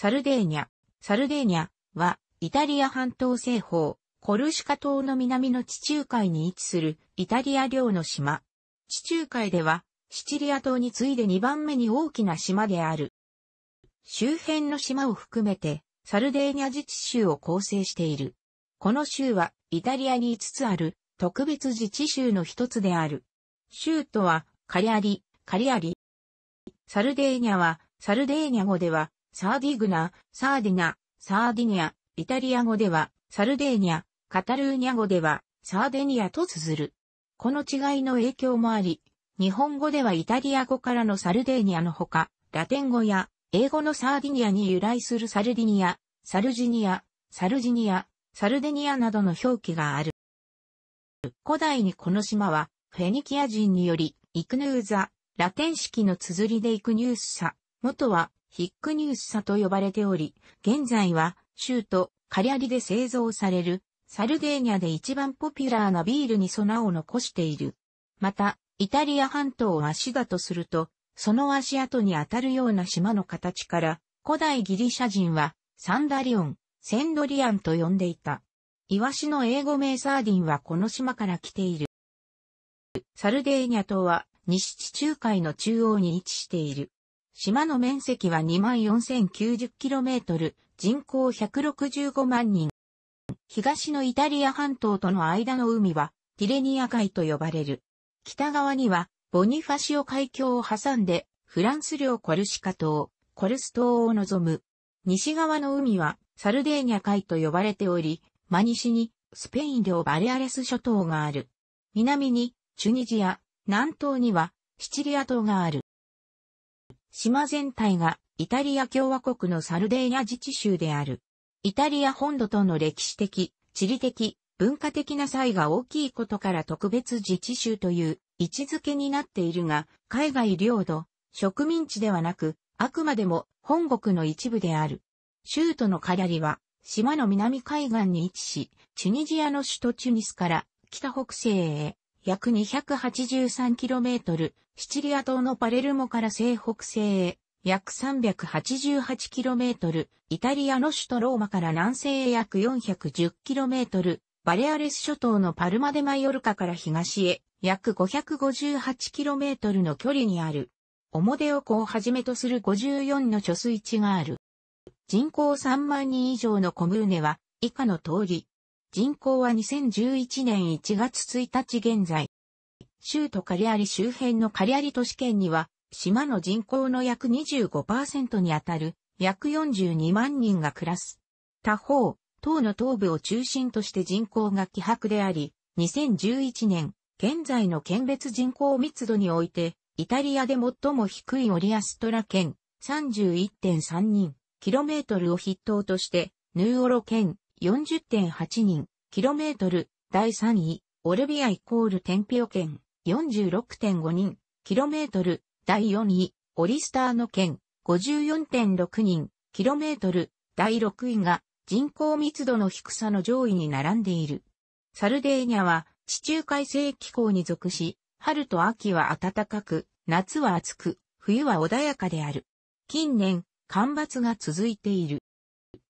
サルデーニャ。サルデーニャは、イタリア半島西方、コルシカ島の南の地中海に位置するイタリア領の島。地中海では、シチリア島に次いで2番目に大きな島である。周辺の島を含めて、サルデーニャ自治州を構成している。この州は、イタリアに5つある、特別自治州の一つである。州都は、カリアリ、カリアリ。サルデーニャは、サルデーニャ語では、サーディグナ、サーディナ、サーディニア、イタリア語では、サルデーニャ、カタルーニャ語では、サーデニアと綴る。この違いの影響もあり、日本語ではイタリア語からのサルデーニアのほか、ラテン語や英語のサーディニアに由来するサルディニア、サルジニア、サルジニア、サルデニアなどの表記がある。古代にこの島は、フェニキア人により、イクヌーザ、ラテン式の綴りでイクニュースサ、元はヒックニュースサと呼ばれており、現在は、州都、カリャリで製造される、サルデーニャで一番ポピュラーなビールに備を残している。また、イタリア半島を足だとすると、その足跡に当たるような島の形から、古代ギリシャ人は、サンダリオン、センドリアンと呼んでいた。イワシの英語名サーディンはこの島から来ている。サルデーニャ島は、西地中海の中央に位置している。島の面積は24,090キロメートル、人口165万人。東のイタリア半島との間の海は、ティレニア海と呼ばれる。北側には、ボニファシオ海峡を挟んで、フランス領コルシカ島、コルス島を望む。西側の海は、サルデーニャ海と呼ばれており、真西に、スペイン領バレアレス諸島がある。南に、チュニジア、南東には、シチリア島がある。島全体がイタリア共和国のサルデーニャ自治州である。イタリア本土との歴史的、地理的、文化的な差異が大きいことから特別自治州という位置づけになっているが、海外領土、植民地ではなく、あくまでも本国の一部である。州都のカリャリは、島の南海岸に位置し、チュニジアの首都チュニスから北北西へ、約 283km、シチリア島のパレルモから西北西へ、約 388km、イタリアの首都ローマから南西へ約 410km、バレアレス諸島のパルマデマヨルカから東へ、約 558km の距離にある、オモデオ湖をはじめとする54の貯水池がある。人口3万人以上のコムーネは、以下の通り、人口は2011年1月1日現在。州都カリアリ周辺のカリアリ都市圏には、島の人口の約25%にあたる約42万人が暮らす。他方、島の東部を中心として人口が希薄であり、2011年、現在の県別人口密度において、イタリアで最も低いオリアストラ県、31.3人、キロメートルを筆頭として、ヌーオロ県、40.8人、キロメートル、第3位、オルビアイコールテンピオ県、46.5人、キロメートル、第4位、オリスターの県、54.6人、キロメートル、第6位が、人口密度の低さの上位に並んでいる。サルデーニャは、地中海性気候に属し、春と秋は暖かく、夏は暑く、冬は穏やかである。近年、干ばつが続いている。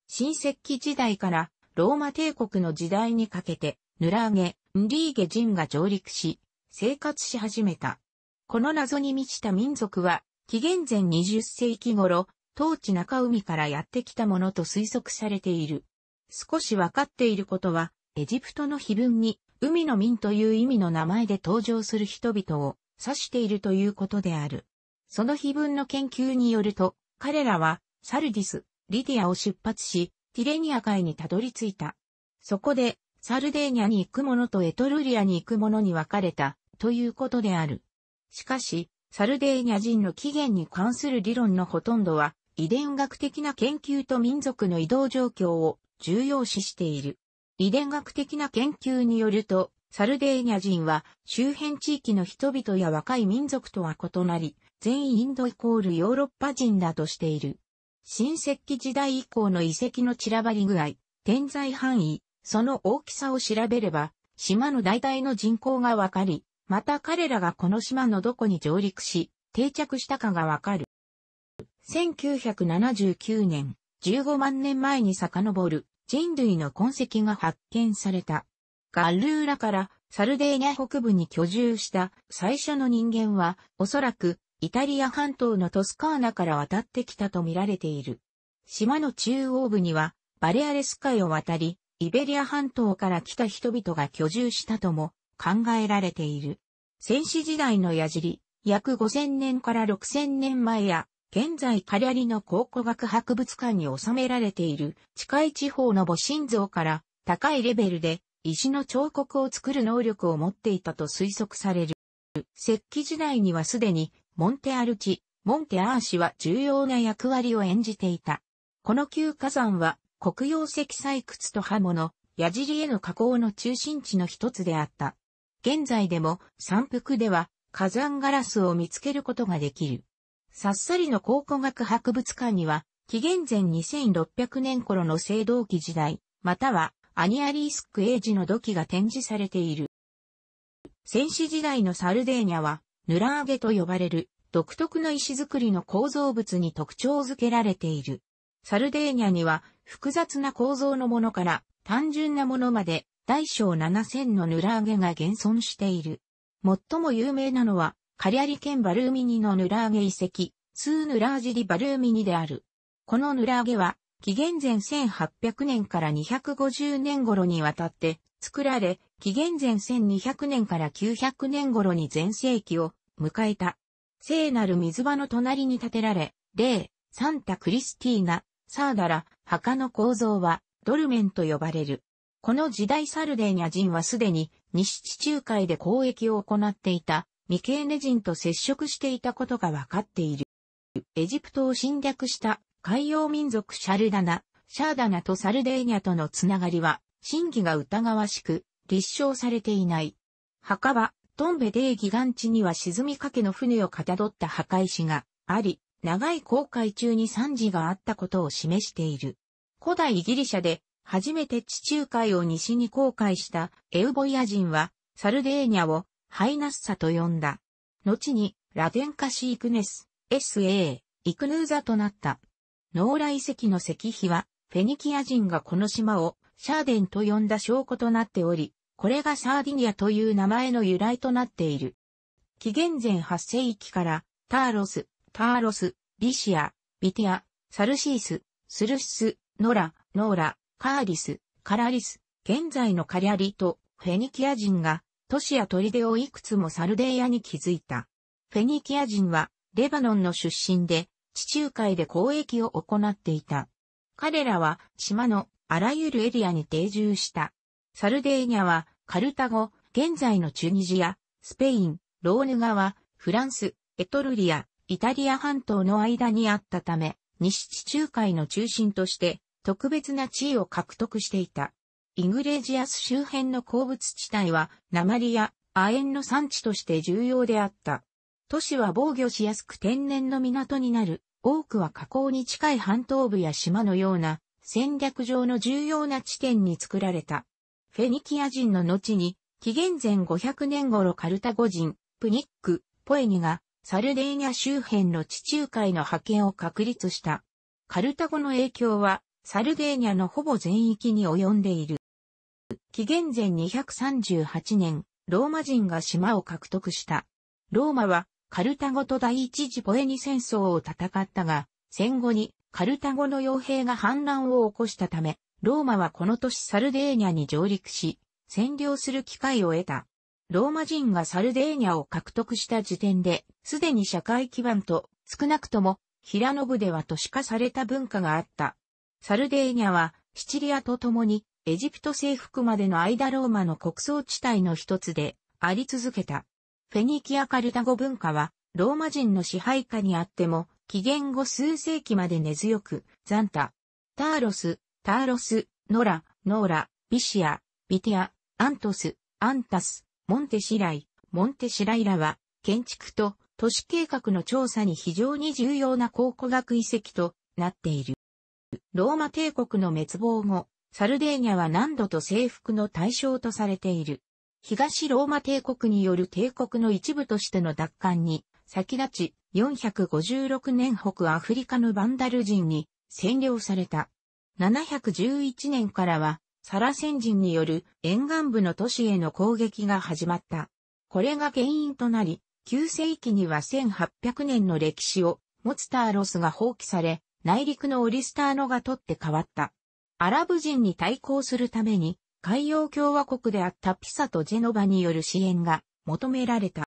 新石器時代からローマ帝国の時代にかけて、ヌラーゲ、ンリーゲ人が上陸し、生活し始めた。この謎に満ちた民族は、紀元前20世紀頃、当地中海からやってきたものと推測されている。少しわかっていることは、エジプトの碑文に、海の民という意味の名前で登場する人々を指しているということである。その碑文の研究によると、彼らは、サルディス、リディアを出発し、ティレニア海にたどり着いた。そこで、サルデーニャに行く者とエトルリアに行く者に分かれた、ということである。しかし、サルデーニャ人の起源に関する理論のほとんどは、遺伝学的な研究と民族の移動状況を重要視している。遺伝学的な研究によると、サルデーニャ人は周辺地域の人々や若い民族とは異なり、全員インドイコールヨーロッパ人だとしている。新石器時代以降の遺跡の散らばり具合、点在範囲、その大きさを調べれば、島の大体の人口がわかり、また彼らがこの島のどこに上陸し、定着したかがわかる。1979年、15万年前に遡る人類の痕跡が発見された。ガルーラからサルデーニャ北部に居住した最初の人間は、おそらくイタリア半島のトスカーナから渡ってきたと見られている。島の中央部には、バレアレス海を渡り、イベリア半島から来た人々が居住したとも考えられている。戦死時代の矢尻、約5000年から6000年前や、現在カリャリの考古学博物館に収められている近い地方の母神像から高いレベルで石の彫刻を作る能力を持っていたと推測される。石器時代にはすでにモンテアルチ、モンテアーシは重要な役割を演じていた。この旧火山は黒曜石採掘と刃物、矢尻への加工の中心地の一つであった。現在でも山腹では火山ガラスを見つけることができる。さっさりの考古学博物館には、紀元前2600年頃の青銅器時代、またはアニアリースクエイジの土器が展示されている。戦士時代のサルデーニャはヌラーゲと呼ばれる独特の石造りの構造物に特徴づけられている。サルデーニャには複雑な構造のものから単純なものまで大小7000のヌラーゲが現存している。最も有名なのはカリアリ県バルーミニのヌラーゲ遺跡、スーヌラージリバルーミニである。このヌラーゲは紀元前1800年から250年頃にわたって作られ、紀元前1200年から900年頃に全盛期を迎えた。聖なる水場の隣に建てられ、例、サンタクリスティーナ、サーダラ、墓の構造は、ドルメンと呼ばれる。この時代サルデーニャ人はすでに西地中海で交易を行っていたミケーネ人と接触していたことがわかっている。エジプトを侵略した海洋民族シャルダナ、シャーダナとサルデーニャとのつながりは、真偽が疑わしく、立証されていない。墓は、トンベデーギガンチには沈みかけの船をかたどった墓石があり、長い航海中に惨事があったことを示している。古代ギリシャで初めて地中海を西に航海したエウボイア人はサルデーニャをハイナッサと呼んだ。後にラテンカシイクネス、SA、イクヌーザとなった。ノーラ遺跡の石碑はフェニキア人がこの島をシャーデンと呼んだ証拠となっており、これがサーディニアという名前の由来となっている。紀元前8世紀から、ターロス、ターロス、リシア、ビティア、サルシース、スルシス、ノラ、ノーラ、カーリス、カラリス、現在のカリャリとフェニキア人が都市や砦をいくつもサルデーヤに築いた。フェニキア人はレバノンの出身で地中海で交易を行っていた。彼らは島のあらゆるエリアに定住した。サルデーニャは、カルタゴ、現在のチュニジア、スペイン、ローヌ川、フランス、エトルリア、イタリア半島の間にあったため、西地中海の中心として、特別な地位を獲得していた。イグレジアス周辺の鉱物地帯は、鉛や亜鉛の産地として重要であった。都市は防御しやすく天然の港になる、多くは河口に近い半島部や島のような、戦略上の重要な地点に作られた。フェニキア人の後に、紀元前500年頃カルタゴ人、プニック、ポエニが、サルデーニャ周辺の地中海の覇権を確立した。カルタゴの影響は、サルデーニャのほぼ全域に及んでいる。紀元前238年、ローマ人が島を獲得した。ローマは、カルタゴと第一次ポエニ戦争を戦ったが、戦後にカルタゴの傭兵が反乱を起こしたため、ローマはこの年サルデーニャに上陸し、占領する機会を得た。ローマ人がサルデーニャを獲得した時点で、すでに社会基盤と、少なくとも、平野部では都市化された文化があった。サルデーニャは、シチリアと共に、エジプト征服までの間ローマの国葬地帯の一つで、あり続けた。フェニキア・カルタゴ文化は、ローマ人の支配下にあっても、紀元後数世紀まで根強く、ザンタ、ターロス、ターロス、ノラ、ノーラ、ビシア、ビティア、アントス、アンタス、モンテシライ、モンテシライラは、建築と都市計画の調査に非常に重要な考古学遺跡となっている。ローマ帝国の滅亡後、サルデーニャは何度と征服の対象とされている。東ローマ帝国による帝国の一部としての奪還に、先立ち、456年北アフリカのバンダル人に占領された。711年からは、サラ先人による沿岸部の都市への攻撃が始まった。これが原因となり、9世紀には1800年の歴史をモツターロスが放棄され、内陸のオリスターノが取って変わった。アラブ人に対抗するために、海洋共和国であったピサとジェノバによる支援が求められた。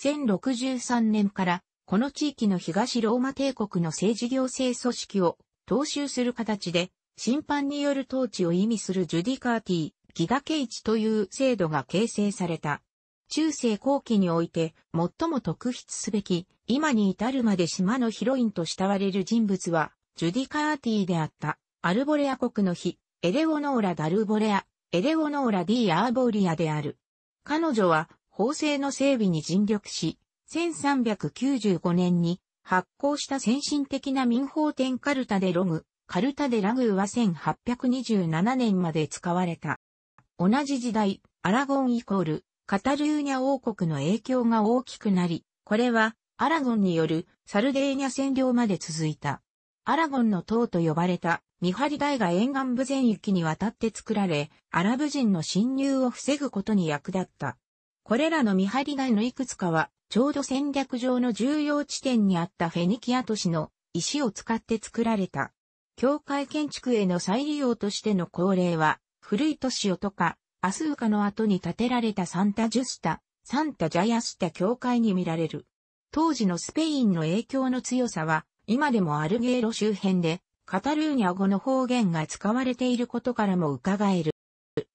1063年から、この地域の東ローマ帝国の政治行政組織を踏襲する形で、審判による統治を意味するジュディカーティー、ギガケイチという制度が形成された。中世後期において最も特筆すべき、今に至るまで島のヒロインと慕われる人物は、ジュディカーティーであった、アルボレア国の日、エレオノーラ・ダルボレア、エレオノーラ・ディ・アーボリアである。彼女は、法制の整備に尽力し、1395年に発行した先進的な民法典カルタでログ、カルタでラグーは1827年まで使われた。同じ時代、アラゴンイコール、カタルーニャ王国の影響が大きくなり、これは、アラゴンによるサルデーニャ占領まで続いた。アラゴンの塔と呼ばれたミハリ台が沿岸部全域にわたって作られ、アラブ人の侵入を防ぐことに役立った。これらのミハリ台のいくつかはちょうど戦略上の重要地点にあったフェニキア都市の石を使って作られた。教会建築への再利用としての恒例は、古い都市をとか、アスーカの後に建てられたサンタ・ジュスタ、サンタ・ジャヤスタ教会に見られる。当時のスペインの影響の強さは、今でもアルゲーロ周辺で、カタルーニャ語の方言が使われていることからも伺える。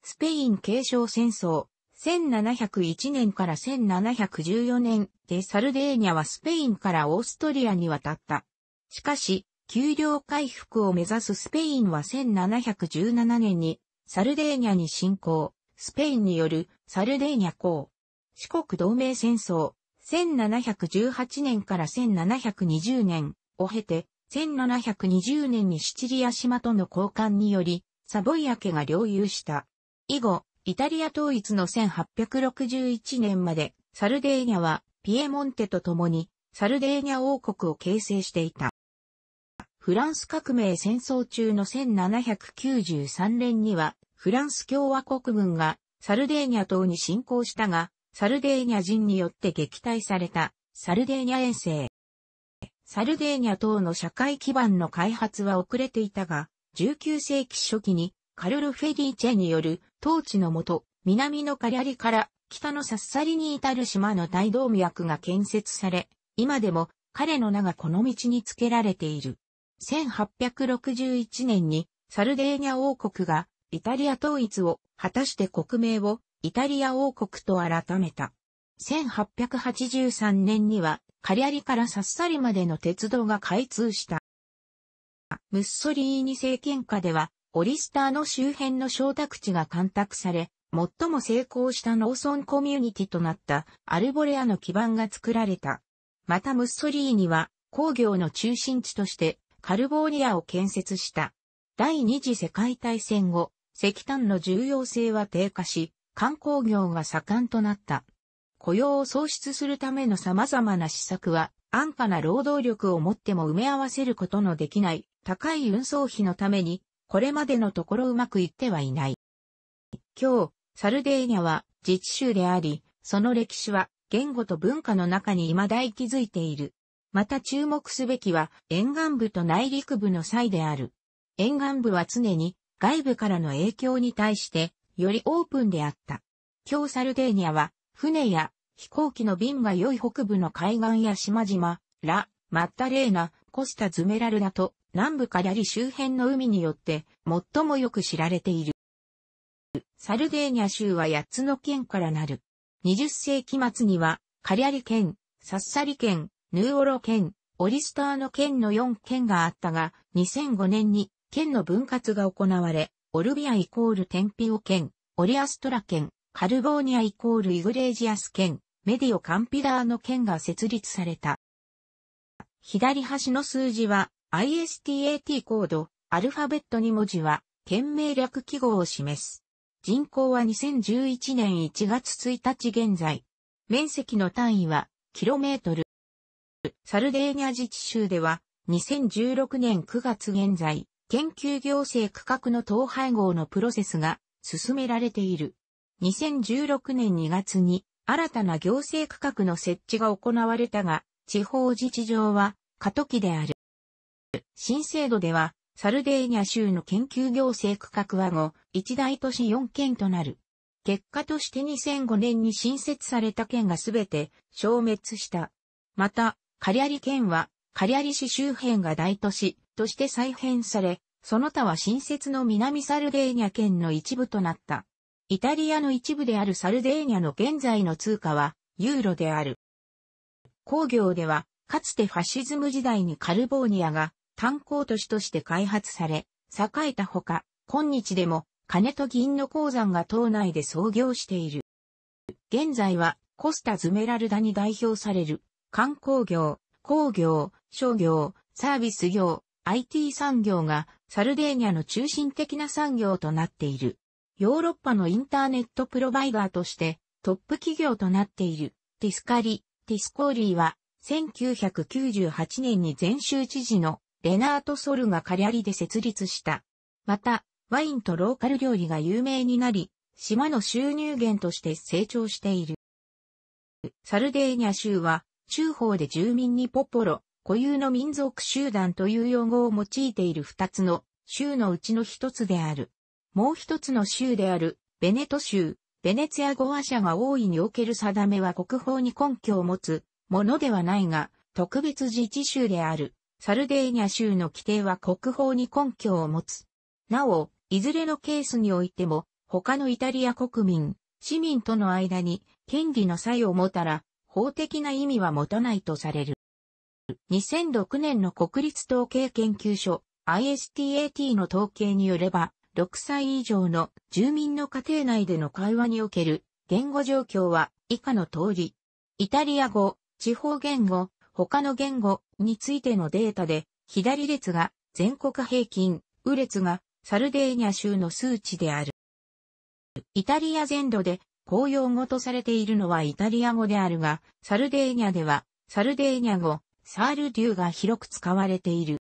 スペイン継承戦争、1701年から1714年でサルデーニャはスペインからオーストリアに渡った。しかし、給料回復を目指すスペインは1717年にサルデーニャに侵攻、スペインによるサルデーニャ公。四国同盟戦争、1718年から1720年を経て、1720年にシチリア島との交換により、サボイア家が領有した。以後、イタリア統一の1861年まで、サルデーニャは、ピエモンテと共に、サルデーニャ王国を形成していた。フランス革命戦争中の1793年には、フランス共和国軍がサルデーニャ島に侵攻したが、サルデーニャ人によって撃退されたサルデーニャ遠征。サルデーニャ島の社会基盤の開発は遅れていたが、19世紀初期にカルル・フェディチェによる統治のもと、南のカリャリから北のサッサリに至る島の大動脈が建設され、今でも彼の名がこの道につけられている。1861年にサルデーニャ王国がイタリア統一を果たして国名をイタリア王国と改めた。1883年にはカリアリからサッサリまでの鉄道が開通した。ムッソリーニ政権下ではオリスターの周辺の商宅地が干拓され、最も成功した農村コミュニティとなったアルボレアの基盤が作られた。またムッソリーニは工業の中心地としてカルボーニアを建設した。第二次世界大戦後、石炭の重要性は低下し、観光業が盛んとなった。雇用を創出するための様々な施策は、安価な労働力を持っても埋め合わせることのできない高い運送費のためにこれまでのところうまくいってはいない。今日、サルデーニャは自治州であり、その歴史は言語と文化の中に未だ息づいている。また注目すべきは沿岸部と内陸部の際である。沿岸部は常に外部からの影響に対してよりオープンであった。今日サルデーニャは船や飛行機の便が良い北部の海岸や島々、ラ、マッタレーナ、コスタ・ズメラルナと南部からリ周辺の海によって最もよく知られている。サルデーニャ州は8つの県からなる。20世紀末には、カリャリ県、サッサリ県、ヌーオロ県、オリスターの県の4県があったが、2005年に県の分割が行われ、オルビアイコールテンピオ県、オリアストラ県、カルボーニアイコールイグレージアス県、メディオカンピダーの県が設立された。左端の数字は ISTAT コード、アルファベット2文字は、県名略記号を示す。人口は2011年1月1日現在。面積の単位は、キロメートル。サルデーニャ自治州では、2016年9月現在、研究行政区画の統廃合のプロセスが進められている。2016年2月に新たな行政区画の設置が行われたが、地方自治上は過渡期である。新制度では、サルデーニャ州の研究行政区画は後、一大都市4県となる。結果として2005年に新設された県がすべて消滅した。また、カリアリ県は、カリアリ市周辺が大都市として再編され、その他は新設の南サルデーニャ県の一部となった。イタリアの一部であるサルデーニャの現在の通貨は、ユーロである。工業では、かつてファシズム時代にカルボーニアが炭鉱都市として開発され、栄えたほか、今日でも金と銀の鉱山が島内で創業している。現在はコスタズメラルダに代表される観光業、工業、商業、サービス業、IT 産業がサルデーニャの中心的な産業となっている。ヨーロッパのインターネットプロバイダーとしてトップ企業となっているティスカリ、ティスコーリーは1998年に前州知事のレナート・ソルがカリャリで設立した。また、ワインとローカル料理が有名になり、島の収入源として成長している。サルデーニャ州は、州法で住民にポポロ、固有の民族集団という用語を用いている二つの州のうちの一つである。もう一つの州である、ベネト州、ベネツィア語話者が大いにおける定めは国宝に根拠を持つものではないが、特別自治州である、サルデーニャ州の規定は国法に根拠を持つ。なお、いずれのケースにおいても、他のイタリア国民、市民との間に権利の差を持たら、法的な意味は持たないとされる。2006年の国立統計研究所 ISTAT の統計によれば、6歳以上の住民の家庭内での会話における言語状況は以下の通り、イタリア語、地方言語、他の言語についてのデータで、左列が全国平均、右列がサルデーニャ州の数値である。イタリア全土で公用語とされているのはイタリア語であるが、サルデーニャでは、サルデーニャ語、サールデューが広く使われている。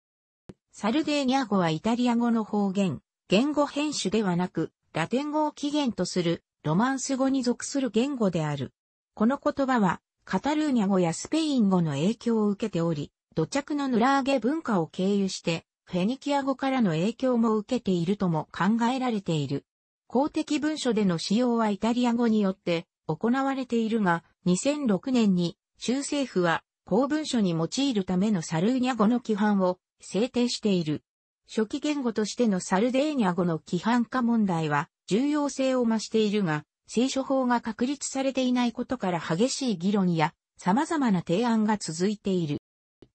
サルデーニャ語はイタリア語の方言、言語編種ではなく、ラテン語を起源とするロマンス語に属する言語である。この言葉は、カタルーニャ語やスペイン語の影響を受けており、土着のヌラーゲ文化を経由して、フェニキア語からの影響も受けているとも考えられている。公的文書での使用はイタリア語によって行われているが、2006年に州政府は公文書に用いるためのサルーニャ語の規範を制定している。初期言語としてのサルデーニャ語の規範化問題は重要性を増しているが、聖書法が確立されていないことから激しい議論や様々な提案が続いている。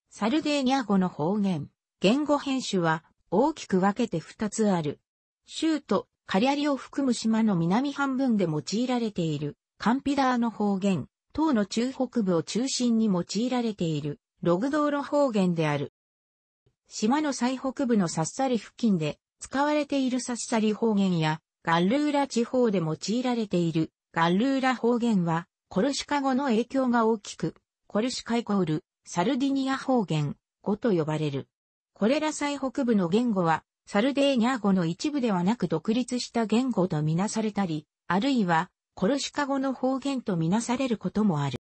サルデーニャ語の方言、言語編集は大きく分けて2つある。州都、カリャリを含む島の南半分で用いられている、カンピダーの方言、島の中北部を中心に用いられている、ログ道路方言である。島の最北部のサッサリ付近で使われているサッサリ方言や、ガルーラ地方で用いられているガルーラ方言はコルシカ語の影響が大きく、コルシカイコールサルディニア方言語と呼ばれる。これら最北部の言語はサルデーニャ語の一部ではなく独立した言語とみなされたり、あるいはコルシカ語の方言とみなされることもある。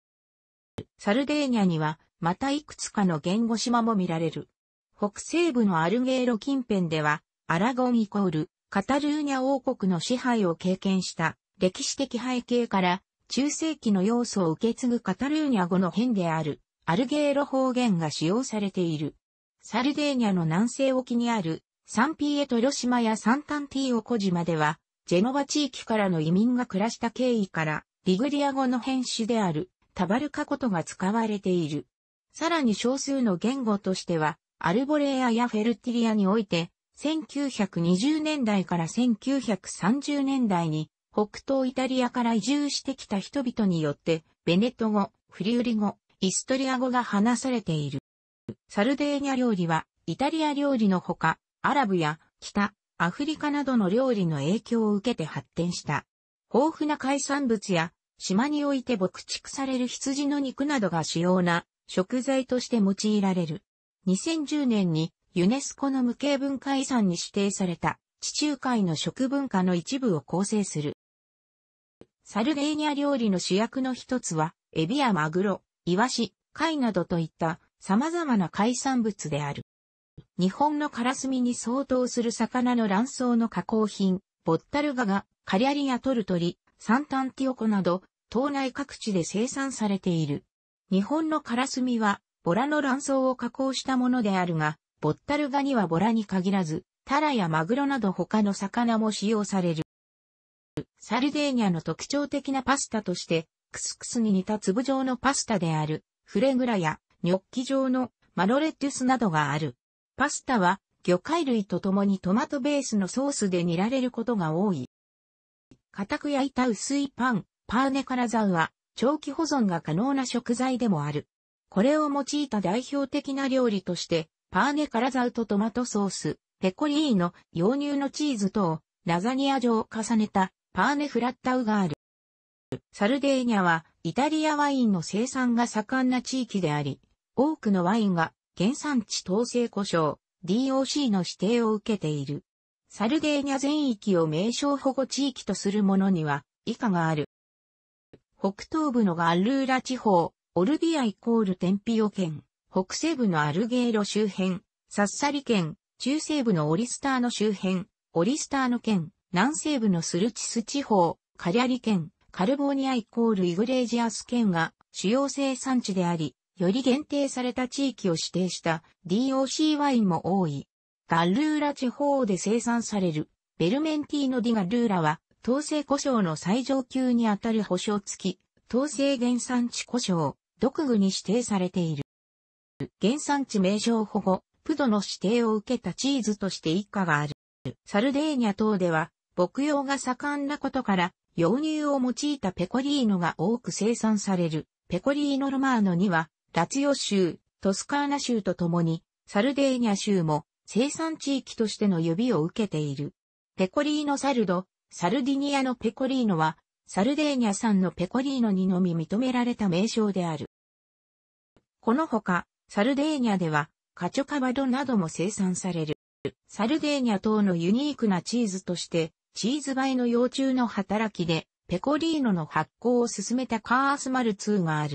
サルデーニャにはまたいくつかの言語島も見られる。北西部のアルゲーロ近辺では、アラゴンイコールカタルーニャ王国の支配を経験した歴史的背景から中世紀の要素を受け継ぐカタルーニャ語の変であるアルゲーロ方言が使用されている。サルデーニャの南西沖にあるサンピエトロ島やサンタンティーオコ島ではジェノバ地域からの移民が暮らした経緯からリグリア語の変種であるタバルカことが使われている。さらに少数の言語としてはアルボレアやフェルティリアにおいて1920年代から1930年代に北東イタリアから移住してきた人々によって、ベネト語、フリウリ語、イストリア語が話されている。サルデーニャ料理は、イタリア料理のほか、アラブや北、アフリカなどの料理の影響を受けて発展した。豊富な海産物や、島において牧畜される羊の肉などが主要な食材として用いられる。2010年にユネスコの無形文化遺産に指定された地中海の食文化の一部を構成する。サルゲーニャ料理の主役の一つは、エビやマグロ、イワシ、貝などといった様々な海産物である。日本のカラスミに相当する魚の卵巣の加工品、ボッタルガがカリャリやトルトリ、サンタンティオコなど、島内各地で生産されている。日本のカラスミは、ボラの卵巣を加工したものであるが、ボッタルガにはボラに限らず、タラやマグロなど他の魚も使用される。サルデーニャの特徴的なパスタとして、クスクスに似た粒状のパスタである、フレグラやニョッキ状のマロレッテュスなどがある。パスタは魚介類とともにトマトベースのソースで煮られることが多い。固く焼いた薄いパン、パーネカラザウは長期保存が可能な食材でもある。これを用いた代表的な料理として、パーネカラザウとトマトソース、ペコリーノ、洋乳のチーズ等、ラザニア状を重ねたパーネフラッタウガール。サルデーニャはイタリアワインの生産が盛んな地域であり、多くのワインが原産地統制故障 DOC の指定を受けている。サルデーニャ全域を名称保護地域とするものには以下がある。北東部のガルーラ地方、オルビアイコールテンピオ県。北西部のアルゲーロ周辺、サッサリ県、中西部のオリスターノ周辺、オリスターノ県、南西部のスルチス地方、カリャリ県、カルボーニアイコールイグレージアス県が主要生産地であり、より限定された地域を指定した DOC ワインも多い。ガルーラ地方で生産されるベルメンティーノ・ディ・ガルーラは、統制故障の最上級にあたる保証付き、統制原産地故障、独具に指定されている。原産地名称保護、プドの指定を受けたチーズとして一家がある。サルデーニャ等では、牧羊が盛んなことから、溶乳を用いたペコリーノが多く生産される。ペコリーノロマーノには、ラツヨ州、トスカーナ州とともに、サルデーニャ州も生産地域としての指を受けている。ペコリーノサルド、サルディニアのペコリーノは、サルデーニャ産のペコリーノにのみ認められた名称である。このほか、サルデーニャでは、カチョカバドなども生産される。サルデーニャ等のユニークなチーズとして、チーズえの幼虫の働きで、ペコリーノの発酵を進めたカースマル2がある。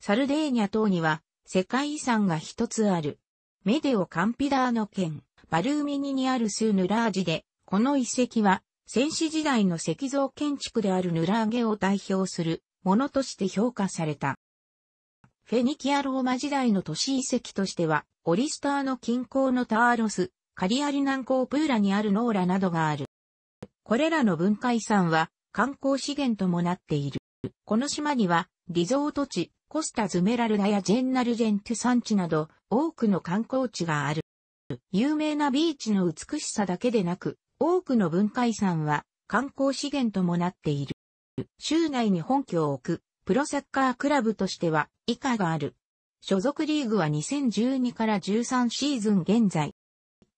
サルデーニャ等には、世界遺産が一つある。メデオ・カンピダーの県、バルーミニにあるスーヌラージで、この遺跡は、戦士時代の石像建築であるヌラーゲを代表するものとして評価された。フェニキアローマ時代の都市遺跡としては、オリスターの近郊のターロス、カリアリ南港プーラにあるノーラなどがある。これらの文化遺産は観光資源ともなっている。この島には、リゾート地、コスタズメラルダやジェンナルジェントゥ山地など、多くの観光地がある。有名なビーチの美しさだけでなく、多くの文化遺産は観光資源ともなっている。州内に本拠を置くプロサッカークラブとしては以下がある。所属リーグは2012から13シーズン現在。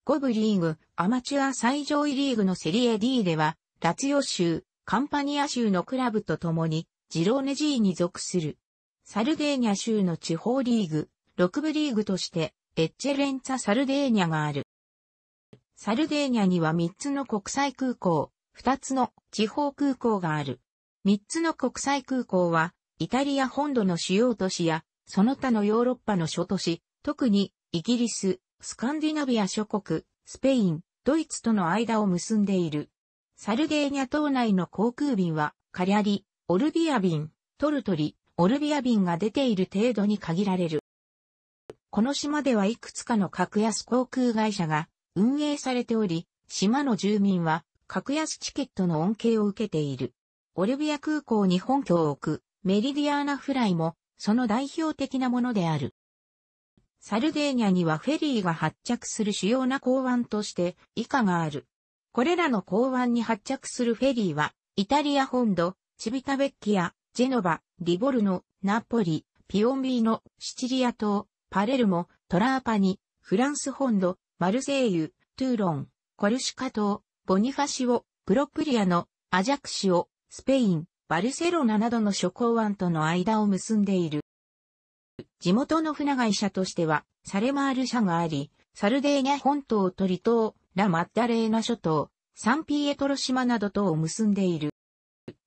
5部リーグ、アマチュア最上位リーグのセリエ D では、ラツヨ州、カンパニア州のクラブと共に、ジローネ G に属する。サルデーニャ州の地方リーグ、6部リーグとして、エッチェレンツァ・サルデーニャがある。サルデーニャには3つの国際空港、2つの地方空港がある。3つの国際空港は、イタリア本土の主要都市や、その他のヨーロッパの諸都市、特にイギリス、スカンディナビア諸国、スペイン、ドイツとの間を結んでいる。サルデーニャ島内の航空便は、カリャリ、オルビア便、トルトリ、オルビア便が出ている程度に限られる。この島ではいくつかの格安航空会社が運営されており、島の住民は格安チケットの恩恵を受けている。オルビア空港に本拠を置くメリディアーナフライも、その代表的なものである。サルデーニャにはフェリーが発着する主要な港湾として以下がある。これらの港湾に発着するフェリーは、イタリア本土、チビタベッキア、ジェノバ、リボルノ、ナポリ、ピオンビーノ、シチリア島、パレルモ、トラーパニ、フランス本土、マルセイユ、トゥーロン、コルシカ島、ボニファシオ、プロプリアの、アジャクシオ、スペイン、バルセロナなどの諸港湾との間を結んでいる。地元の船会社としては、サレマール社があり、サルデーニャ本島トリ島、ラ・マッダレーナ諸島、サンピエトロ島などとを結んでいる。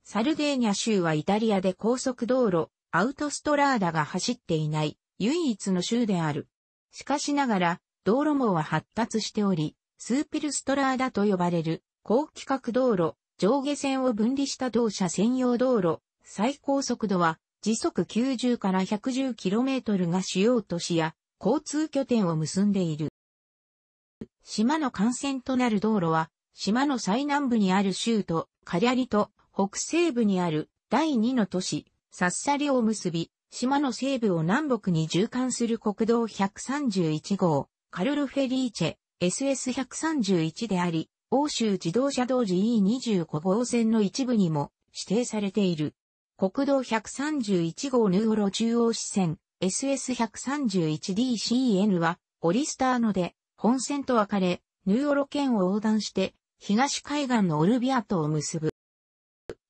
サルデーニャ州はイタリアで高速道路、アウトストラーダが走っていない、唯一の州である。しかしながら、道路網は発達しており、スーピルストラーダと呼ばれる、高規格道路、上下線を分離した同社専用道路、最高速度は時速90から 110km が主要都市や交通拠点を結んでいる。島の幹線となる道路は、島の最南部にある州都、カリャリと北西部にある第2の都市、サッサリを結び、島の西部を南北に縦貫する国道131号、カルルフェリーチェ、SS131 であり、欧州自動車道 GE25 号線の一部にも指定されている。国道131号ヌーオロ中央支線 SS131DCN はオリスターノで本線と分かれ、ヌーオロ県を横断して東海岸のオルビアとを結ぶ。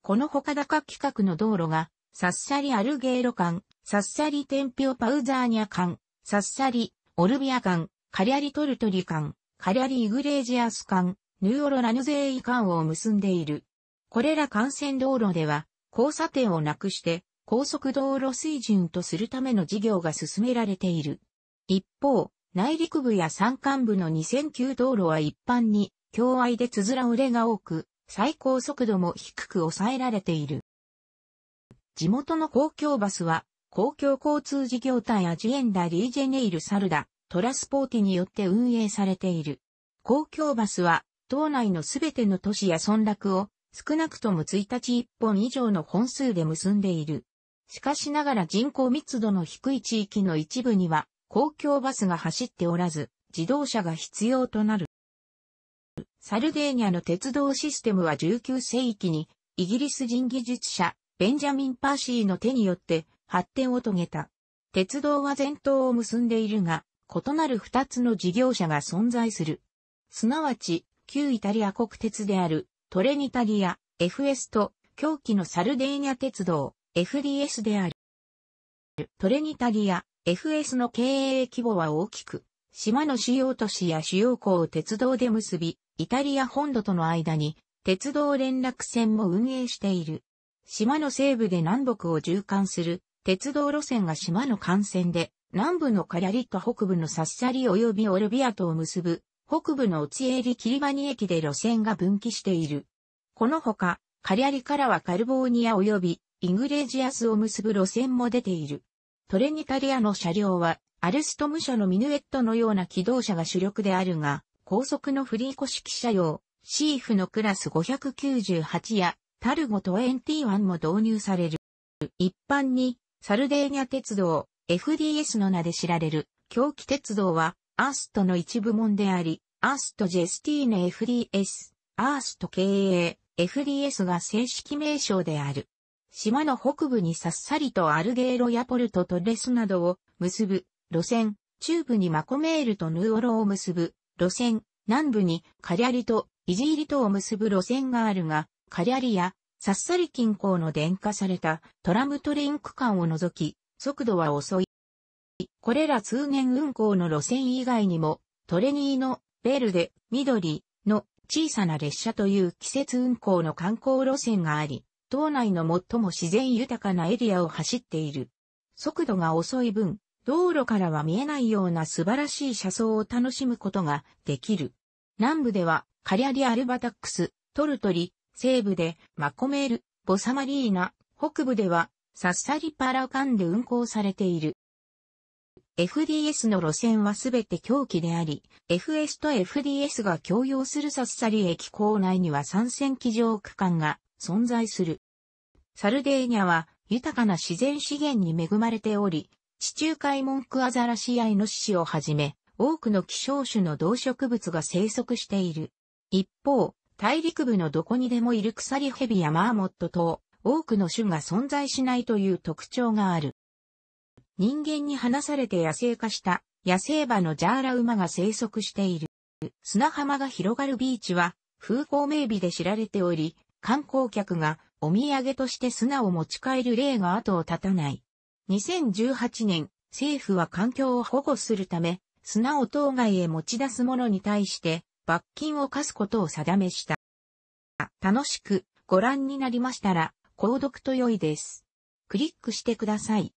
この他高規格の道路が、サッサリアルゲーロ間、サッサリテンピオパウザーニャ間、サッサリ、オルビア間、カリアリトルトリ間、カリアリイグレージアス間、ヌーオロラヌゼーイを結んでいる。これら幹線道路では、交差点をなくして、高速道路水準とするための事業が進められている。一方、内陸部や山間部の2 0 0級道路は一般に、境愛でつづら売れが多く、最高速度も低く抑えられている。地元の公共バスは、公共交通事業体アジエンダ・リージェネイル・サルダ、トラスポーティによって運営されている。公共バスは、島内のすべての都市や村落を少なくとも1日1本以上の本数で結んでいる。しかしながら人口密度の低い地域の一部には公共バスが走っておらず自動車が必要となる。サルデーニャの鉄道システムは19世紀にイギリス人技術者ベンジャミン・パーシーの手によって発展を遂げた。鉄道は全島を結んでいるが異なる2つの事業者が存在する。すなわち、旧イタリア国鉄である、トレニタリア、FS と、狂気のサルデーニャ鉄道、FDS である。トレニタリア、FS の経営規模は大きく、島の主要都市や主要港を鉄道で結び、イタリア本土との間に、鉄道連絡線も運営している。島の西部で南北を縦貫する、鉄道路線が島の幹線で、南部のカリャリと北部のサッサリ及びオルビアとを結ぶ北部の内エリキリバニ駅で路線が分岐している。このほか、カリアリからはカルボーニア及びイグレジアスを結ぶ路線も出ている。トレニタリアの車両は、アルストム社のミヌエットのような機動車が主力であるが、高速のフリー古式車用、シーフのクラス598やタルゴ21も導入される。一般に、サルデーニャ鉄道、FDS の名で知られる、狂気鉄道は、アストの一部門であり、アストジェスティーネ FDS、アースト経営、FDS が正式名称である。島の北部にさっさりとアルゲーロやポルトとレスなどを結ぶ路線、中部にマコメールとヌーオロを結ぶ路線、南部にカリャリとイジーリとを結ぶ路線があるが、カリャリやサッサリ近郊の電化されたトラムトリン区間を除き、速度は遅い。これら通年運行の路線以外にも、トレニーのベルデ、緑の小さな列車という季節運行の観光路線があり、島内の最も自然豊かなエリアを走っている。速度が遅い分、道路からは見えないような素晴らしい車窓を楽しむことができる。南部ではカリャリアルバタックス、トルトリ、西部でマコメール、ボサマリーナ、北部ではサッサリパラカンで運行されている。FDS の路線はすべて狂気であり、FS と FDS が共用するサッサリ駅構内には3戦機場区間が存在する。サルデーニャは豊かな自然資源に恵まれており、地中海モンクアザラシアイノシシをはじめ、多くの希少種の動植物が生息している。一方、大陸部のどこにでもいる鎖蛇やマーモット等、多くの種が存在しないという特徴がある。人間に放されて野生化した野生馬のジャーラ馬が生息している。砂浜が広がるビーチは風光明媚で知られており、観光客がお土産として砂を持ち帰る例が後を絶たない。2018年、政府は環境を保護するため、砂を島外へ持ち出す者に対して罰金を課すことを定めした。楽しくご覧になりましたら、購読と良いです。クリックしてください。